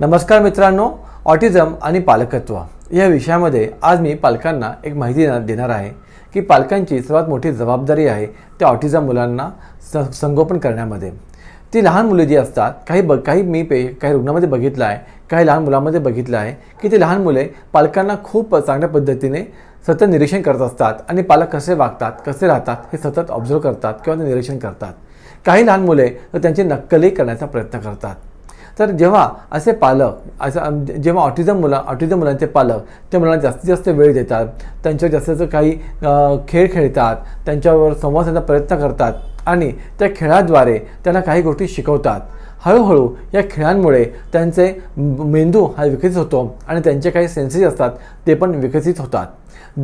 नमस्कार मित्रांनो ऑटिझम आणि पालकत्व या विषयामध्ये आज मी पालकांना एक माहिती देणार आहे की पालकांची सर्वात मोठी जबाबदारी आहे त्या ऑटिझम मुलांना संगोपन करण्यामध्ये ती लहान मुले जी असतात काही ब काही मी पे काही रुग्णामध्ये बघितलं आहे काही लहान मुलांमध्ये बघितलं आहे की ती लहान मुले पालकांना खूप चांगल्या पद्धतीने सतत निरीक्षण करत असतात आणि पालक कसे वागतात कसे राहतात हे सतत ऑब्झर्व करतात किंवा ते निरीक्षण करतात काही लहान मुले तर त्यांची नक्कलही करण्याचा प्रयत्न करतात तर जेव्हा असे पालक असं जेव्हा ऑटिझम मुला ऑटिझम मुलांचे पालक ते मुलांना जास्तीत जास्त वेळ देतात त्यांच्या जास्तीत जास्त काही खेळ खेळतात त्यांच्यावर संवाद प्रयत्न करतात आणि त्या खेळाद्वारे त्यांना काही गोष्टी शिकवतात हळूहळू या खेळांमुळे त्यांचे मेंदू हा विकसित होतो आणि त्यांचे काही सेन्सेस असतात ते पण विकसित होतात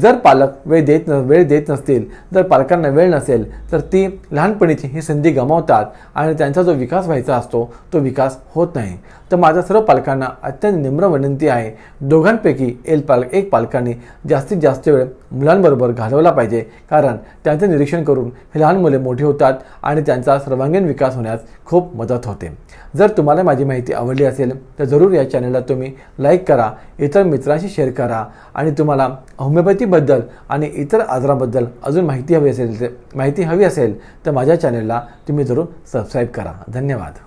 जर पालक वेळ देत न वेळ देत नसतील जर पालकांना वेळ नसेल तर ती लहानपणीची ही संधी गमावतात आणि त्यांचा जो विकास व्हायचा असतो तो विकास होत नाही तर माझ्या सर्व पालकांना अत्यंत निम्र विनंती आहे दोघांपैकी एल पालक एक पालकांनी जास्तीत जास्त वेळ मुलांबरोबर घालवला पाहिजे कारण त्यांचं निरीक्षण करून हे लहान मुले मोठी होतात आणि त्यांचा सर्वांगीण विकास होण्यास खूप मदत होते जर तुम्हाला माझी माहिती आवडली असेल तर जरूर या चॅनलला तुम्ही लाईक करा इतर मित्रांशी शेअर करा आणि तुम्हाला होमिओपॅथीबद्दल आणि इतर आजाराबद्दल अजून माहिती हवी असेल माहिती हवी असेल तर माझ्या चॅनलला तुम्ही जरूर सबस्क्राईब करा धन्यवाद